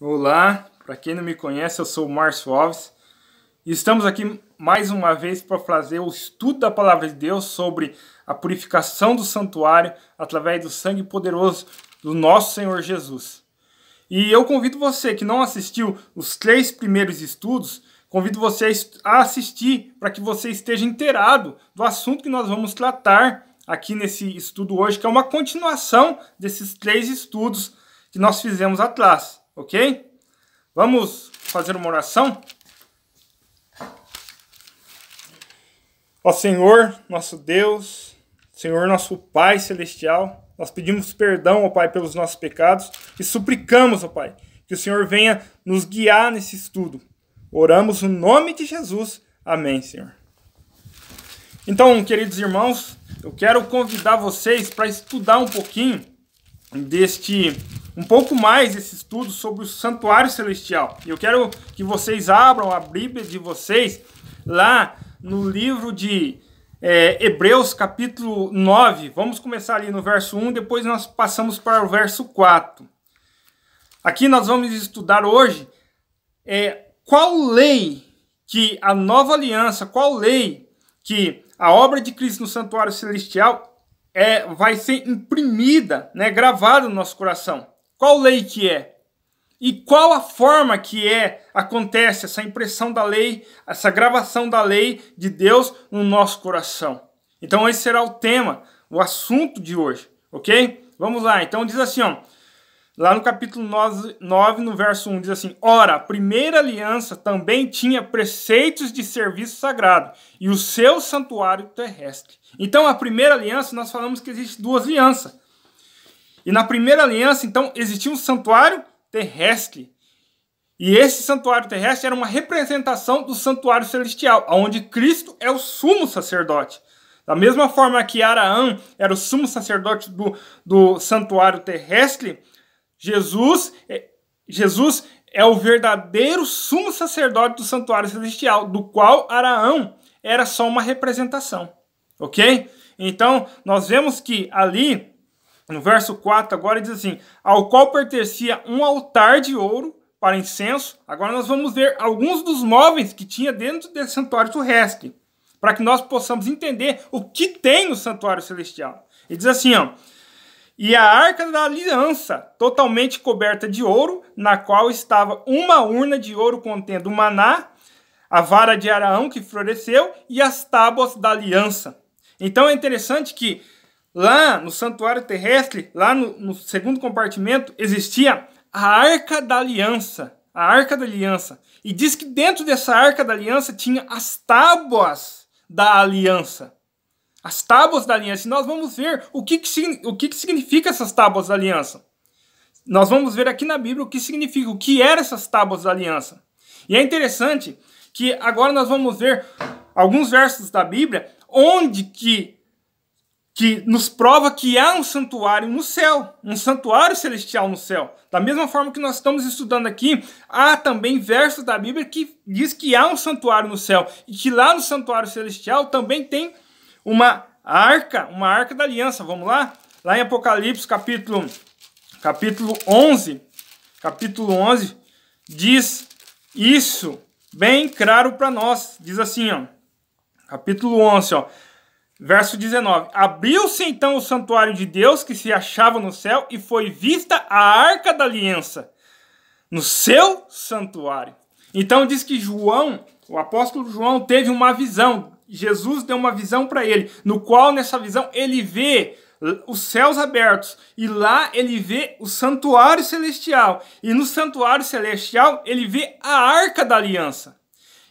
Olá, para quem não me conhece, eu sou o Márcio Alves. E estamos aqui mais uma vez para fazer o estudo da palavra de Deus sobre a purificação do santuário através do sangue poderoso do nosso Senhor Jesus. E eu convido você que não assistiu os três primeiros estudos, convido você a assistir para que você esteja inteirado do assunto que nós vamos tratar aqui nesse estudo hoje, que é uma continuação desses três estudos que nós fizemos atrás ok? Vamos fazer uma oração? Ó Senhor, nosso Deus, Senhor, nosso Pai Celestial, nós pedimos perdão, ó Pai, pelos nossos pecados e suplicamos, ó Pai, que o Senhor venha nos guiar nesse estudo. Oramos no nome de Jesus. Amém, Senhor. Então, queridos irmãos, eu quero convidar vocês para estudar um pouquinho deste um pouco mais esse estudo sobre o santuário celestial. Eu quero que vocês abram a Bíblia de vocês lá no livro de é, Hebreus, capítulo 9. Vamos começar ali no verso 1, depois nós passamos para o verso 4. Aqui nós vamos estudar hoje é, qual lei que a nova aliança, qual lei que a obra de Cristo no santuário celestial é, vai ser imprimida, né, gravada no nosso coração. Qual lei que é? E qual a forma que é acontece essa impressão da lei, essa gravação da lei de Deus no nosso coração? Então esse será o tema, o assunto de hoje, OK? Vamos lá. Então diz assim, ó, Lá no capítulo 9, 9, no verso 1, diz assim: Ora, a primeira aliança também tinha preceitos de serviço sagrado e o seu santuário terrestre. Então, a primeira aliança, nós falamos que existe duas alianças: e na primeira aliança, então, existia um santuário terrestre. E esse santuário terrestre era uma representação do santuário celestial, onde Cristo é o sumo sacerdote. Da mesma forma que Araã era o sumo sacerdote do, do santuário terrestre, Jesus, é, Jesus é o verdadeiro sumo sacerdote do santuário celestial, do qual Araão era só uma representação. Ok? Então, nós vemos que ali no verso 4 agora diz assim: Ao qual pertencia um altar de ouro para incenso. Agora nós vamos ver alguns dos móveis que tinha dentro desse santuário terrestre, para que nós possamos entender o que tem no santuário celestial. Ele diz assim, ó: E a arca da aliança, totalmente coberta de ouro, na qual estava uma urna de ouro contendo maná, a vara de Araão que floresceu e as tábuas da aliança. Então é interessante que Lá no santuário terrestre, lá no, no segundo compartimento, existia a Arca da Aliança. A Arca da Aliança. E diz que dentro dessa Arca da Aliança tinha as tábuas da aliança. As tábuas da aliança. E nós vamos ver o que, que, o que, que significa essas tábuas da aliança. Nós vamos ver aqui na Bíblia o que significa, o que eram essas tábuas da aliança. E é interessante que agora nós vamos ver alguns versos da Bíblia onde que que nos prova que há um santuário no céu, um santuário celestial no céu. Da mesma forma que nós estamos estudando aqui, há também versos da Bíblia que diz que há um santuário no céu e que lá no santuário celestial também tem uma arca, uma arca da aliança. Vamos lá? Lá em Apocalipse, capítulo capítulo 11, capítulo 11 diz isso bem claro para nós. Diz assim, ó. Capítulo 11, ó. Verso 19: Abriu-se então o santuário de Deus que se achava no céu e foi vista a arca da aliança no seu santuário. Então diz que João, o apóstolo João, teve uma visão. Jesus deu uma visão para ele, no qual nessa visão ele vê os céus abertos e lá ele vê o santuário celestial e no santuário celestial ele vê a arca da aliança.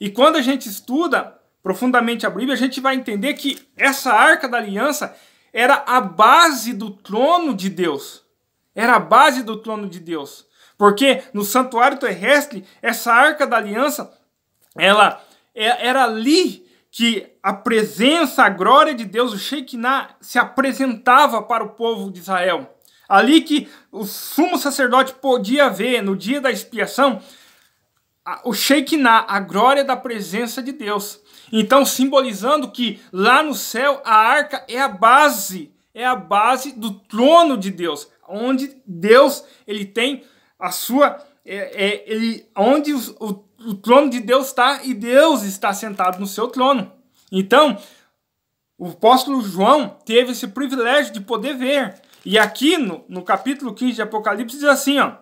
E quando a gente estuda profundamente a Bíblia, a gente vai entender que essa arca da aliança era a base do trono de Deus. Era a base do trono de Deus. Porque no santuário terrestre, essa arca da aliança, ela é, era ali que a presença, a glória de Deus, o Shekinah, se apresentava para o povo de Israel. Ali que o sumo sacerdote podia ver, no dia da expiação, o Shekinah, a glória da presença de Deus. Então, simbolizando que lá no céu a arca é a base, é a base do trono de Deus, onde Deus ele tem a sua, é, é, ele, onde o, o trono de Deus está e Deus está sentado no seu trono. Então, o apóstolo João teve esse privilégio de poder ver. E aqui no, no capítulo 15 de Apocalipse diz assim, ó,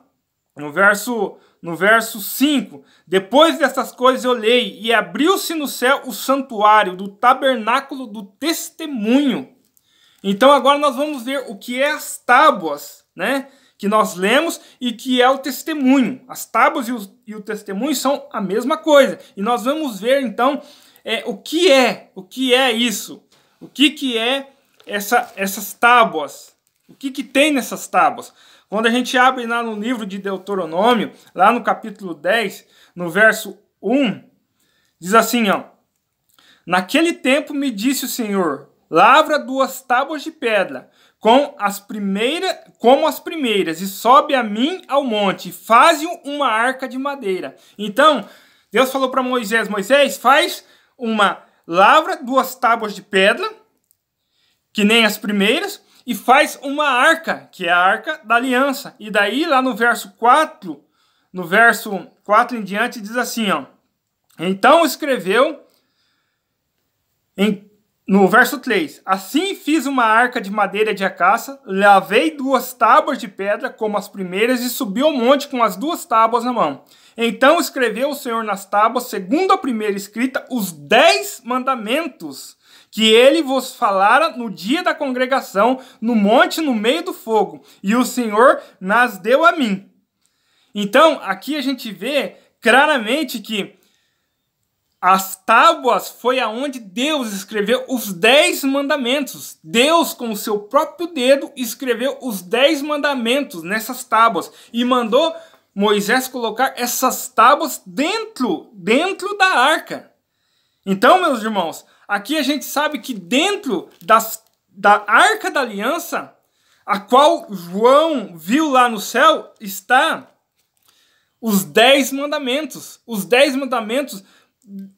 no verso no verso 5: Depois dessas coisas eu olhei, e abriu-se no céu o santuário do tabernáculo do testemunho. Então agora nós vamos ver o que é as tábuas, né? Que nós lemos e que é o testemunho. As tábuas e o, e o testemunho são a mesma coisa. E nós vamos ver então é, o que é, o que é isso, o que, que é essa, essas tábuas, o que, que tem nessas tábuas. Quando a gente abre lá no livro de Deuteronômio, lá no capítulo 10, no verso 1, diz assim, ó: Naquele tempo me disse o Senhor: Lavra duas tábuas de pedra, com as primeiras, como as primeiras, e sobe a mim ao monte, faze uma arca de madeira. Então, Deus falou para Moisés: Moisés, faz uma lavra duas tábuas de pedra, que nem as primeiras, e faz uma arca, que é a arca da aliança. E daí lá no verso 4, no verso 4 em diante diz assim, ó: Então escreveu em, no verso 3: Assim fiz uma arca de madeira de acácia, lavei duas tábuas de pedra como as primeiras e subi ao monte com as duas tábuas na mão. Então escreveu o Senhor nas tábuas, segundo a primeira escrita, os dez mandamentos que ele vos falara no dia da congregação, no monte, no meio do fogo, e o Senhor nas deu a mim. Então, aqui a gente vê claramente que as tábuas foi aonde Deus escreveu os dez mandamentos. Deus, com o seu próprio dedo, escreveu os dez mandamentos nessas tábuas e mandou Moisés colocar essas tábuas dentro, dentro da arca. Então, meus irmãos, Aqui a gente sabe que dentro das, da arca da aliança, a qual João viu lá no céu, está os dez mandamentos. Os dez mandamentos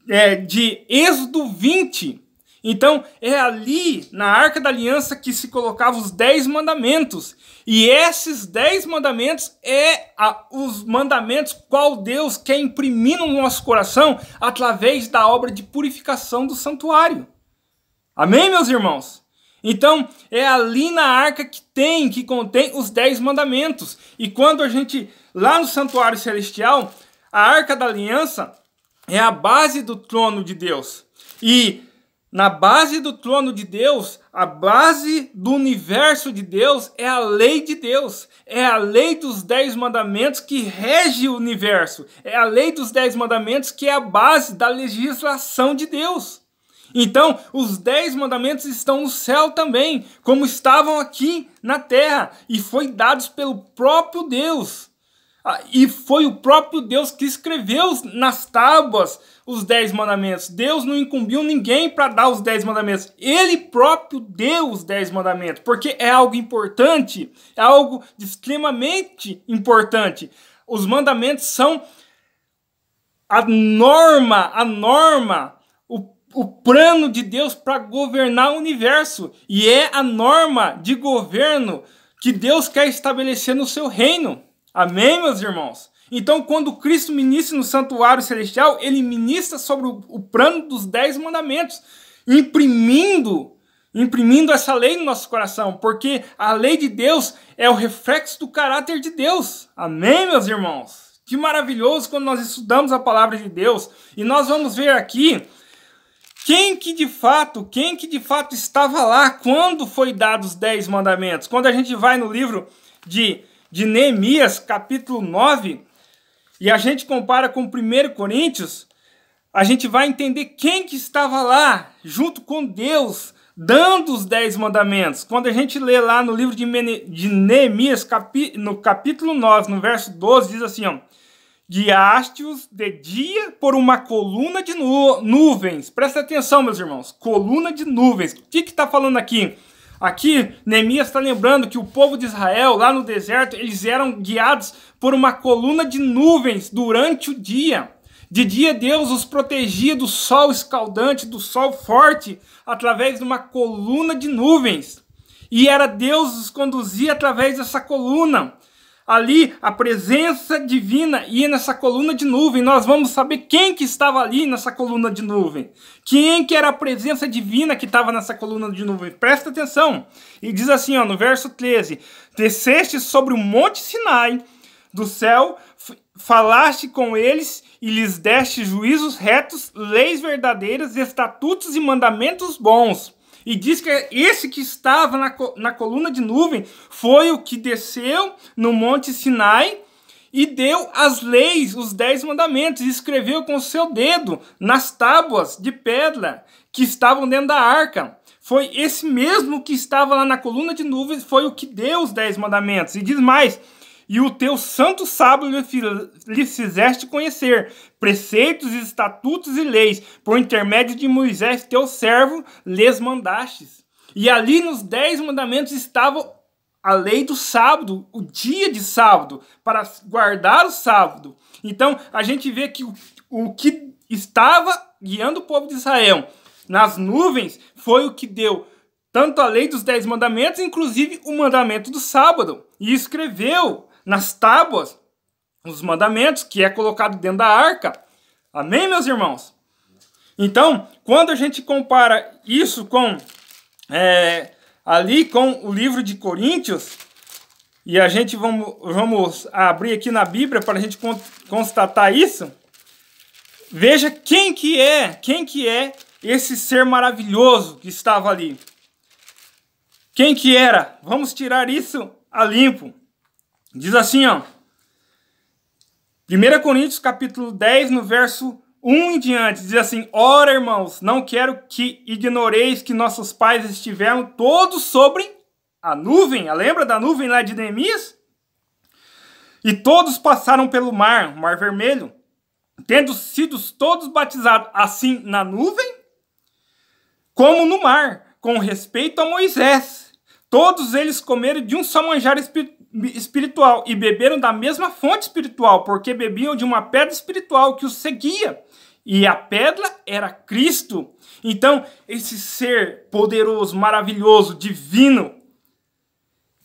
é, de Êxodo 20, então, é ali, na Arca da Aliança, que se colocavam os dez mandamentos. E esses dez mandamentos é a, os mandamentos qual Deus quer imprimir no nosso coração através da obra de purificação do santuário. Amém, meus irmãos? Então, é ali na arca que tem, que contém os dez mandamentos. E quando a gente, lá no santuário celestial, a arca da aliança é a base do trono de Deus. E na base do trono de Deus, a base do universo de Deus é a lei de Deus, é a lei dos dez mandamentos que rege o universo, é a lei dos dez mandamentos que é a base da legislação de Deus. Então, os dez mandamentos estão no céu também, como estavam aqui na terra, e foi dados pelo próprio Deus. Ah, e foi o próprio Deus que escreveu nas tábuas os dez mandamentos. Deus não incumbiu ninguém para dar os dez mandamentos. Ele próprio deu os dez mandamentos, porque é algo importante, é algo extremamente importante. Os mandamentos são a norma, a norma, o, o plano de Deus para governar o universo. E é a norma de governo que Deus quer estabelecer no seu reino. Amém, meus irmãos? Então, quando Cristo ministra no santuário celestial, ele ministra sobre o plano dos dez mandamentos, imprimindo, imprimindo essa lei no nosso coração, porque a lei de Deus é o reflexo do caráter de Deus. Amém, meus irmãos? Que maravilhoso quando nós estudamos a palavra de Deus e nós vamos ver aqui quem que de fato, quem que de fato estava lá quando foi dados os dez mandamentos. Quando a gente vai no livro de de Neemias, capítulo 9, e a gente compara com 1 Coríntios, a gente vai entender quem que estava lá, junto com Deus, dando os dez mandamentos. Quando a gente lê lá no livro de, Neemias, no capítulo 9, no verso 12, diz assim, ó, Guiaste-os de dia por uma coluna de nu nuvens. Presta atenção, meus irmãos. Coluna de nuvens. O que está falando aqui? Aqui, Neemias está lembrando que o povo de Israel, lá no deserto, eles eram guiados por uma coluna de nuvens durante o dia. De dia, Deus os protegia do sol escaldante, do sol forte, através de uma coluna de nuvens. E era Deus os conduzia através dessa coluna ali a presença divina ia nessa coluna de nuvem. Nós vamos saber quem que estava ali nessa coluna de nuvem. Quem que era a presença divina que estava nessa coluna de nuvem. Presta atenção. E diz assim, ó, no verso 13: Desceste sobre o monte Sinai do céu, falaste com eles e lhes deste juízos retos, leis verdadeiras, estatutos e mandamentos bons e diz que esse que estava na, na coluna de nuvem foi o que desceu no Monte Sinai e deu as leis, os dez mandamentos, e escreveu com seu dedo nas tábuas de pedra que estavam dentro da arca. Foi esse mesmo que estava lá na coluna de nuvens, foi o que deu os dez mandamentos. E diz mais: e o teu santo sábado lhes fizeste conhecer, preceitos, estatutos e leis, por intermédio de Moisés, teu servo, lhes mandastes. E ali nos dez mandamentos estava a lei do sábado, o dia de sábado, para guardar o sábado. Então a gente vê que o, o que estava guiando o povo de Israel nas nuvens foi o que deu tanto a lei dos dez mandamentos, inclusive o mandamento do sábado, e escreveu nas tábuas, os mandamentos que é colocado dentro da arca. Amém, meus irmãos? Então, quando a gente compara isso com é, ali com o livro de Coríntios, e a gente vamos, vamos abrir aqui na Bíblia para a gente constatar isso, veja quem que é, quem que é esse ser maravilhoso que estava ali. Quem que era? Vamos tirar isso a limpo. Diz assim, ó. 1 Coríntios capítulo 10, no verso 1 em diante, diz assim: Ora, irmãos, não quero que ignoreis que nossos pais estiveram todos sobre a nuvem. A ah, lembra da nuvem lá de Neemias? E todos passaram pelo mar, o mar vermelho, tendo sido todos batizados assim na nuvem, como no mar, com respeito a Moisés. Todos eles comeram de um só manjar espiritual espiritual e beberam da mesma fonte espiritual, porque bebiam de uma pedra espiritual que os seguia. E a pedra era Cristo. Então, esse ser poderoso, maravilhoso, divino,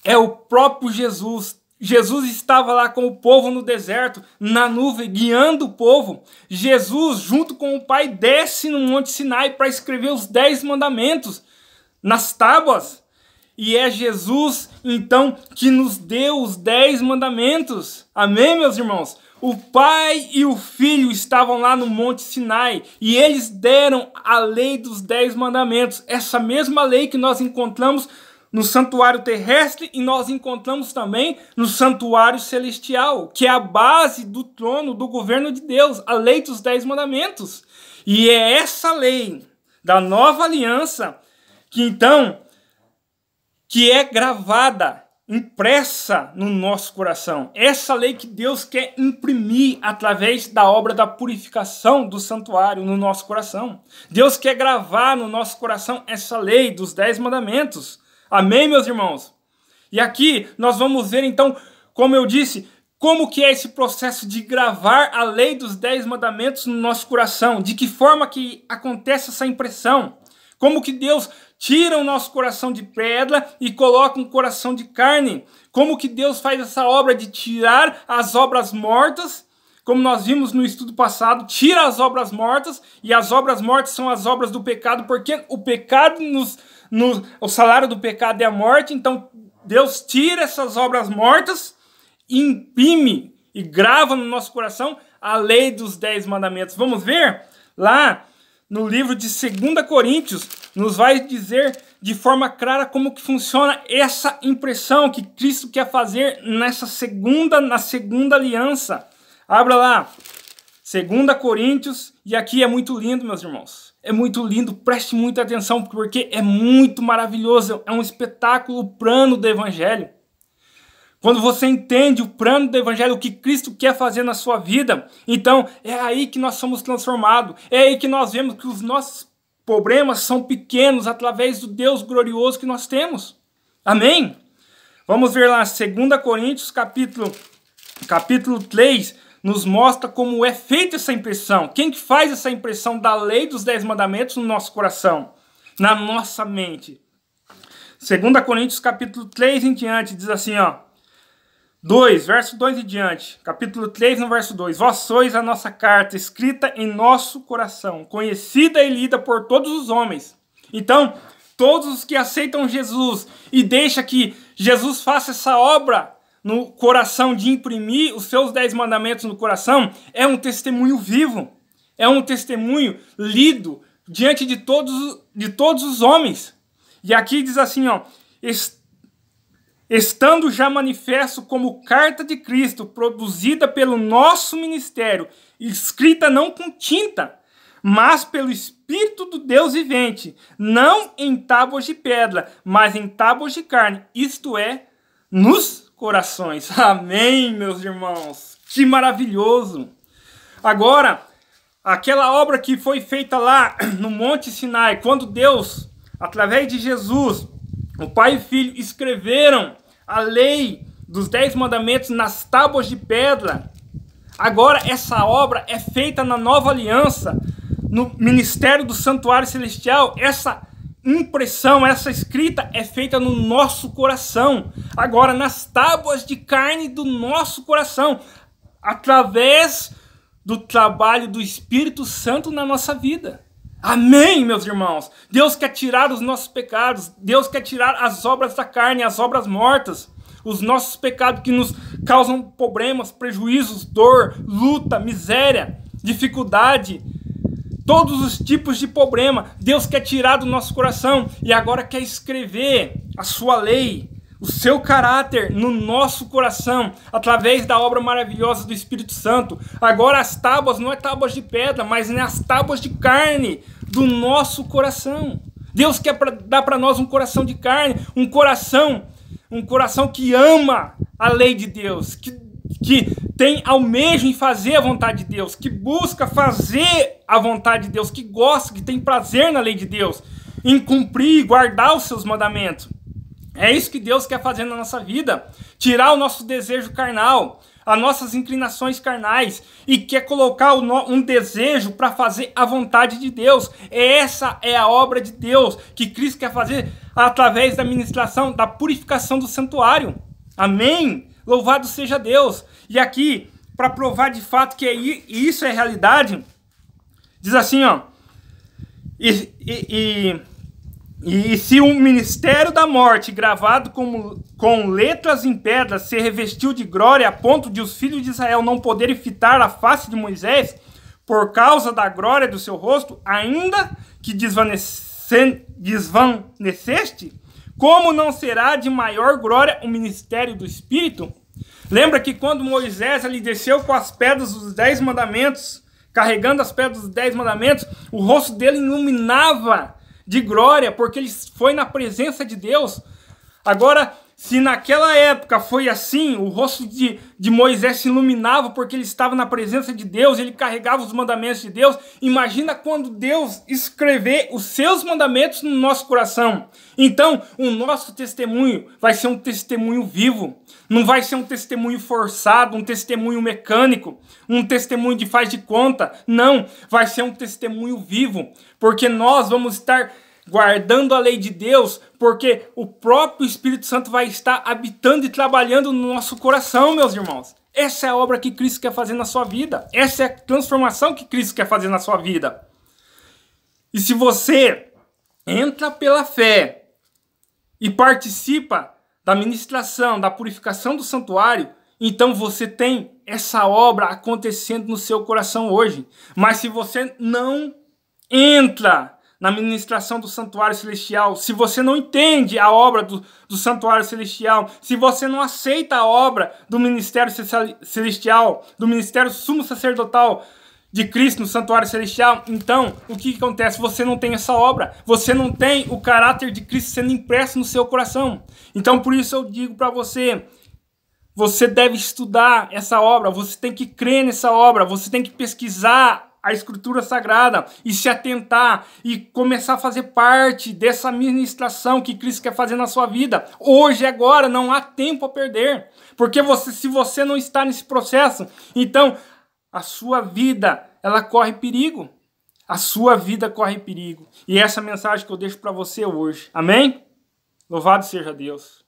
é o próprio Jesus. Jesus estava lá com o povo no deserto, na nuvem, guiando o povo. Jesus, junto com o Pai, desce no Monte Sinai para escrever os dez mandamentos nas tábuas. E é Jesus, então, que nos deu os dez mandamentos. Amém, meus irmãos? O pai e o filho estavam lá no Monte Sinai e eles deram a lei dos dez mandamentos. Essa mesma lei que nós encontramos no santuário terrestre e nós encontramos também no santuário celestial, que é a base do trono do governo de Deus, a lei dos dez mandamentos. E é essa lei da nova aliança que então que é gravada, impressa no nosso coração. Essa lei que Deus quer imprimir através da obra da purificação do santuário no nosso coração. Deus quer gravar no nosso coração essa lei dos dez mandamentos. Amém, meus irmãos? E aqui nós vamos ver então, como eu disse, como que é esse processo de gravar a lei dos dez mandamentos no nosso coração? De que forma que acontece essa impressão? Como que Deus tiram nosso coração de pedra e colocam um coração de carne. Como que Deus faz essa obra de tirar as obras mortas? Como nós vimos no estudo passado, tira as obras mortas, e as obras mortas são as obras do pecado, porque o pecado nos. o salário do pecado é a morte, então Deus tira essas obras mortas, imprime e grava no nosso coração a lei dos dez mandamentos. Vamos ver lá no livro de 2 Coríntios, nos vai dizer de forma clara como que funciona essa impressão que Cristo quer fazer nessa segunda, na segunda aliança. Abra lá, 2 Coríntios, e aqui é muito lindo, meus irmãos. É muito lindo, preste muita atenção, porque é muito maravilhoso, é um espetáculo plano do Evangelho. Quando você entende o plano do Evangelho, o que Cristo quer fazer na sua vida, então é aí que nós somos transformados, é aí que nós vemos que os nossos problemas são pequenos através do Deus glorioso que nós temos. Amém? Vamos ver lá, 2 Coríntios capítulo, capítulo 3, nos mostra como é feita essa impressão. Quem que faz essa impressão da lei dos dez mandamentos no nosso coração, na nossa mente? 2 Coríntios capítulo 3 em diante diz assim, ó: 2, verso 2 e diante, capítulo 3, no verso 2. Vós sois a nossa carta, escrita em nosso coração, conhecida e lida por todos os homens. Então, todos os que aceitam Jesus e deixa que Jesus faça essa obra no coração de imprimir os seus dez mandamentos no coração, é um testemunho vivo, é um testemunho lido diante de todos, de todos os homens. E aqui diz assim, ó, estando já manifesto como carta de Cristo, produzida pelo nosso ministério, escrita não com tinta, mas pelo Espírito do Deus vivente, não em tábuas de pedra, mas em tábuas de carne, isto é, nos corações. Amém, meus irmãos! Que maravilhoso! Agora, aquela obra que foi feita lá no Monte Sinai, quando Deus, através de Jesus, o pai e filho escreveram a lei dos dez mandamentos nas tábuas de pedra. Agora essa obra é feita na nova aliança, no ministério do santuário celestial. Essa impressão, essa escrita é feita no nosso coração, agora nas tábuas de carne do nosso coração, através do trabalho do Espírito Santo na nossa vida. Amém, meus irmãos. Deus quer tirar os nossos pecados. Deus quer tirar as obras da carne, as obras mortas, os nossos pecados que nos causam problemas, prejuízos, dor, luta, miséria, dificuldade, todos os tipos de problema. Deus quer tirar do nosso coração e agora quer escrever a sua lei, o seu caráter no nosso coração, através da obra maravilhosa do Espírito Santo. Agora as tábuas não é tábuas de pedra, mas né, as tábuas de carne, do nosso coração. Deus quer pra, dar para nós um coração de carne, um coração, um coração que ama a lei de Deus, que, que tem almejo em fazer a vontade de Deus, que busca fazer a vontade de Deus, que gosta, que tem prazer na lei de Deus, em cumprir e guardar os seus mandamentos. É isso que Deus quer fazer na nossa vida, tirar o nosso desejo carnal, as nossas inclinações carnais e quer colocar um desejo para fazer a vontade de Deus. É essa é a obra de Deus que Cristo quer fazer através da ministração da purificação do santuário. Amém? Louvado seja Deus! E aqui, para provar de fato que é isso é realidade, diz assim, ó. e, e, e e se um Ministério da Morte, gravado com, com letras em pedra, se revestiu de glória a ponto de os filhos de Israel não poderem fitar a face de Moisés, por causa da glória do seu rosto, ainda que desvaneceste, como não será de maior glória o ministério do Espírito? Lembra que quando Moisés ali desceu com as pedras dos dez mandamentos, carregando as pedras dos dez mandamentos, o rosto dele iluminava de glória, porque ele foi na presença de Deus. Agora, se naquela época foi assim, o rosto de, de Moisés se iluminava porque ele estava na presença de Deus, ele carregava os mandamentos de Deus. Imagina quando Deus escrever os seus mandamentos no nosso coração. Então, o nosso testemunho vai ser um testemunho vivo, não vai ser um testemunho forçado, um testemunho mecânico, um testemunho de faz de conta. Não, vai ser um testemunho vivo, porque nós vamos estar guardando a lei de Deus, porque o próprio Espírito Santo vai estar habitando e trabalhando no nosso coração, meus irmãos. Essa é a obra que Cristo quer fazer na sua vida. Essa é a transformação que Cristo quer fazer na sua vida. E se você entra pela fé e participa da ministração, da purificação do santuário, então você tem essa obra acontecendo no seu coração hoje. Mas se você não entra na ministração do santuário celestial, se você não entende a obra do, do santuário celestial, se você não aceita a obra do ministério celestial, do ministério sumo sacerdotal de Cristo no santuário celestial, então o que acontece? Você não tem essa obra, você não tem o caráter de Cristo sendo impresso no seu coração. Então por isso eu digo para você, você deve estudar essa obra, você tem que crer nessa obra, você tem que pesquisar a escritura sagrada e se atentar e começar a fazer parte dessa ministração que Cristo quer fazer na sua vida. Hoje, agora, não há tempo a perder. Porque você, se você não está nesse processo, então a sua vida ela corre perigo. A sua vida corre perigo. E essa é a mensagem que eu deixo para você hoje. Amém? Louvado seja Deus.